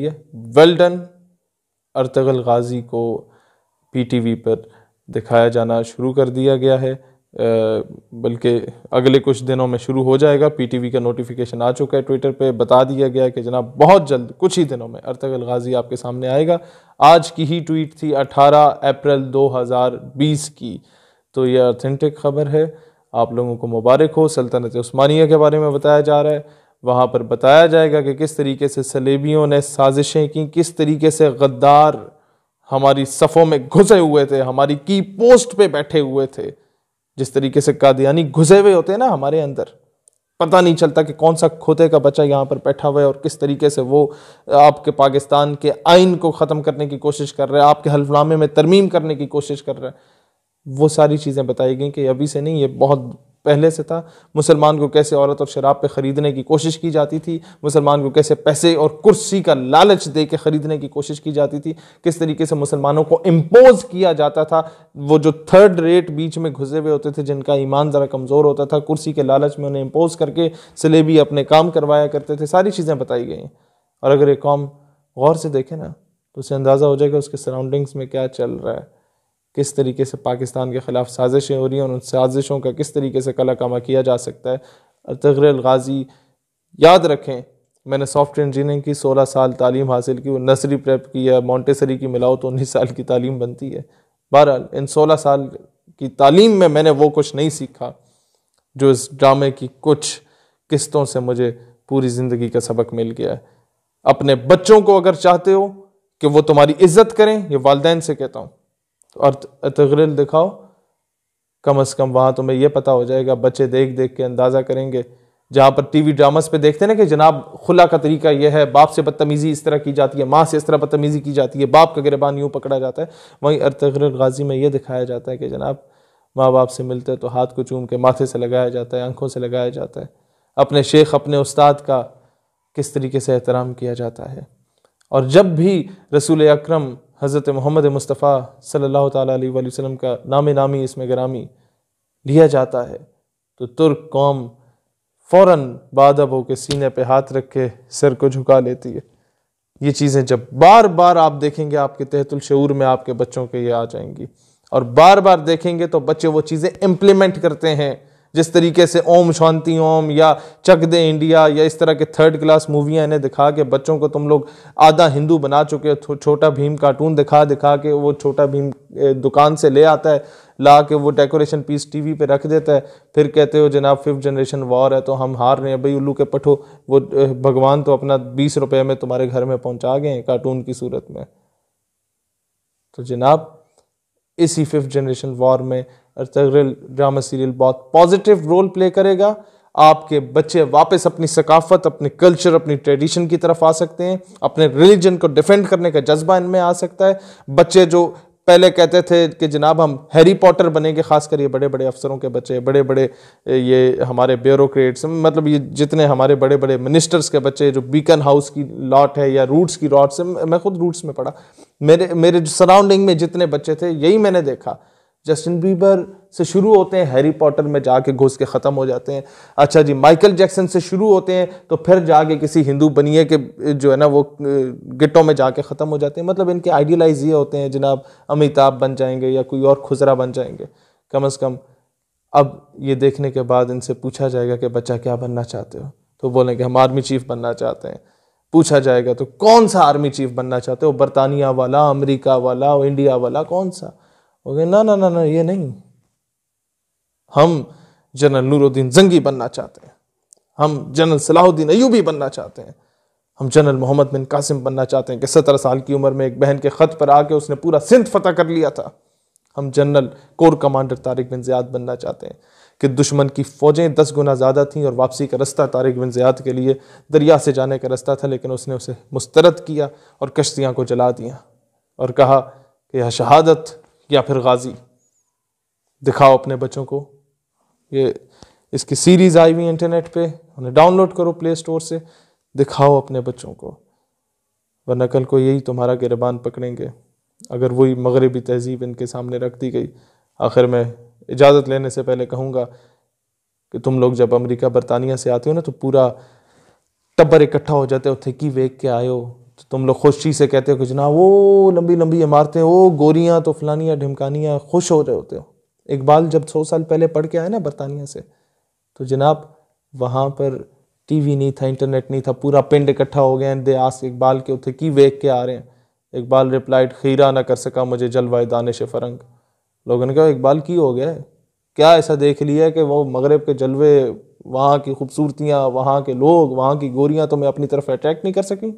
ये well done अर्तगल गाजी को PTV पर दिखाया जाना शुरू कर दिया गया है बल्कि अगले कुछ दिनों में शुरू हो जाएगा पीटीवी का नोटिफिकेशन आ चुका है ट्विटर पे बता दिया गया है कि जनाब बहुत जल्द कुछ ही दिनों में अर्तगल गाजी आपके सामने आएगा आज की ही ट्वीट थी 18 अप्रैल 2020 की तो ये ऑथेंटिक खबर है आप लोगों को मुबारक हो सल्तनत उस्मानिया के बारे में बताया जा रहा है वहाँ पर बताया जाएगा कि किस तरीके से सलेबियों ने साजिशें की किस तरीके से गद्दार हमारी सफ़ों में घुसे हुए थे हमारी की पोस्ट पे बैठे हुए थे जिस तरीके से कादियानी घुसे हुए होते हैं ना हमारे अंदर पता नहीं चलता कि कौन सा खोते का बच्चा यहाँ पर बैठा हुआ है और किस तरीके से वो आपके पाकिस्तान के आइन को ख़त्म करने की कोशिश कर रहा है आपके हल्फनामे में तरमीम करने की कोशिश कर रहा है वो सारी चीज़ें बताई गई कि अभी से नहीं ये बहुत पहले से था मुसलमान को कैसे औरत और शराब पे ख़रीदने की कोशिश की जाती थी मुसलमान को कैसे पैसे और कुर्सी का लालच दे के ख़रीदने की कोशिश की जाती थी किस तरीके से मुसलमानों को इम्पोज किया जाता था वो जो थर्ड रेट बीच में घुसे हुए होते थे जिनका ईमान ज़रा कमज़ोर होता था कुर्सी के लालच में उन्हें इम्पोज करके सलेबी अपने काम करवाया करते थे सारी चीज़ें बताई गई और अगर ये कौम गौर से देखे ना तो उसे अंदाज़ा हो जाएगा उसके सराउंडिंग्स में क्या चल रहा है किस तरीके से पाकिस्तान के ख़िलाफ़ साजिशें हो रही हैं और उन साजिशों का किस तरीके से कला कामा किया जा सकता है तगर गाज़ी याद रखें मैंने सॉफ्टवेयर इंजीनियरिंग की 16 साल तालीम हासिल की नर्सरी प्रेप की या मॉन्टेसरी की मिलाओ तो उन्नीस साल की तालीम बनती है बहरहाल इन 16 साल की तालीम में मैंने वो कुछ नहीं सीखा जो इस ड्रामे की कुछ किस्तों से मुझे पूरी ज़िंदगी का सबक मिल गया है अपने बच्चों को अगर चाहते हो कि वो तुम्हारी इज्जत करें ये वालदेन से कहता हूँ और तगरिल दिखाओ कम अज़ कम वहाँ तुम्हें यह पता हो जाएगा बच्चे देख देख के अंदाज़ा करेंगे जहाँ पर टी वी ड्रामास पर देखते ना कि जनाब खुला का तरीका यह है बाप से बदतमीज़ी इस तरह की जाती है माँ से इस तरह बदतमीज़ी की जाती है बाप का गिरबान यूँ पकड़ा जाता है वहीं अरतगर गाजी में यह दिखाया जाता है कि जनाब माँ बाप से मिलते तो हाथ को चूम के माथे से लगाया जाता है आंखों से लगाया जाता है अपने शेख अपने उस्ताद का किस तरीके से एहतराम किया जाता है और जब भी रसूल अक्रम हज़रत मोहम्मद मुस्तफ़ा सल्लल्लाहु अलैहि वसल्लम का नाम नामी इसमें ग्रामी लिया जाता है तो तुर्क कौम फ़ौर बादब होकर सीने पे हाथ रख के सिर को झुका लेती है ये चीज़ें जब बार बार आप देखेंगे आपके तहतुलशूर में आपके बच्चों के ये आ जाएंगी और बार बार देखेंगे तो बच्चे वो चीज़ें इम्प्लीमेंट करते हैं जिस तरीके से ओम शांति ओम या चक दे इंडिया या इस तरह के थर्ड क्लास मूवियाँ इन्हें दिखा के बच्चों को तुम लोग आधा हिंदू बना चुके हो छोटा भीम कार्टून दिखा दिखा के वो छोटा भीम दुकान से ले आता है ला के वो डेकोरेशन पीस टीवी पे रख देता है फिर कहते हो जनाब फिफ्थ जनरेशन वॉर है तो हम हार रहे हैं भाई उल्लू के पठो वो भगवान तो अपना बीस रुपये में तुम्हारे घर में पहुंचा गए हैं कार्टून की सूरत में तो जनाब इसी फिफ्थ जनरेशन वॉर में अर्थगरल ड्रामा सीरियल बहुत पॉजिटिव रोल प्ले करेगा आपके बच्चे वापस अपनी सकाफत अपने कल्चर अपनी ट्रेडिशन की तरफ आ सकते हैं अपने रिलीजन को डिफेंड करने का जज्बा इनमें आ सकता है बच्चे जो पहले कहते थे कि जनाब हम हैरी पॉटर बनेंगे खासकर ये बड़े बड़े अफसरों के बच्चे बड़े बड़े ये हमारे ब्यूरोक्रेट्स मतलब ये जितने हमारे बड़े बड़े मिनिस्टर्स के बच्चे जो बीकन हाउस की लॉट है या रूट्स की लॉट्स मैं खुद रूट्स में पढ़ा मेरे मेरे सराउंडिंग में जितने बच्चे थे यही मैंने देखा जस्टिन बीबर से शुरू होते हैं हैरी पॉटर में जाके घुस के ख़त्म हो जाते हैं अच्छा जी माइकल जैक्सन से शुरू होते हैं तो फिर जाके किसी हिंदू बनिए के जो है ना वो गिटों में जाके ख़त्म हो जाते हैं मतलब इनके आइडियलाइज ये होते हैं जनाब अमिताभ बन जाएंगे या कोई और खुजरा बन जाएंगे कम अज़ कम अब ये देखने के बाद इनसे पूछा जाएगा कि बच्चा क्या बनना चाहते हो तो बोलेंगे हम आर्मी चीफ बनना चाहते हैं पूछा जाएगा तो कौन सा आर्मी चीफ बनना चाहते हो बरतानिया वाला अमेरिका वाला इंडिया वाला कौन सा वो कहे ना ना ना ना ये नहीं हम जनरल नूरुद्दीन जंगी बनना चाहते हैं हम जनरल सलाहुद्दीन अयूबी बनना चाहते हैं हम जनरल मोहम्मद बिन कासिम बनना चाहते हैं कि सत्रह साल की उम्र में एक बहन के ख़त पर आके उसने पूरा सिंध फतह कर लिया था हम general core commander Tariq bin Ziyad बनना चाहते हैं कि दुश्मन की फ़ौजें दस गुना ज़्यादा थीं और वापसी का रास्ता तारिक बिन ज़ियाद के लिए दरिया से जाने का रास्ता था लेकिन उसने उसे मुस्तरद किया और कश्तियाँ को जला दिया और कहा कि यह शहादत या फिर गाजी दिखाओ अपने बच्चों को ये इसकी सीरीज़ आई हुई इंटरनेट पे उन्हें डाउनलोड करो प्ले स्टोर से दिखाओ अपने बच्चों को वरना कल को यही तुम्हारा गिरबान पकड़ेंगे अगर वही मगरबी तहजीब इनके सामने रख दी गई आखिर में इजाज़त लेने से पहले कहूँगा कि तुम लोग जब अमेरिका बरतानिया से आते हो ना तो पूरा टब्बर इकट्ठा हो जाते हो थे कि वेख के आयो तो तुम लोग खुशी से कहते हो कि जना वो लंबी लंबी इमारतें ओ गोरियाँ तो फलानियाँ ढिमकानियाँ खुश हो रहे होते हो इकबाल जब सौ साल पहले पढ़ के आए ना बरतानिया से तो जनाब वहाँ पर टीवी नहीं था इंटरनेट नहीं था पूरा पिंड इकट्ठा हो गया दे आस इकबाल के उठे की वेख के आ रहे हैं इकबाल रिप्लाइड खीरा ना कर सका मुझे जलवाए दानिश फरंग लोगों ने कहा इकबाल की हो गया है क्या ऐसा देख लिया कि वो मगरब के जलवे वहाँ की खूबसूरतियाँ वहाँ के लोग वहाँ की गोरियाँ तो मैं अपनी तरफ अट्रैक्ट नहीं कर सकी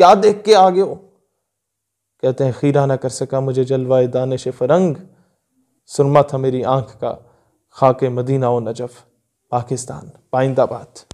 क्या देख के आगे हो कहते हैं खीरा ना कर सका मुझे जलवा दानश फरंग सुरमा था मेरी आंख का खाके मदीना व नजफ पाकिस्तान पाइंदाबाद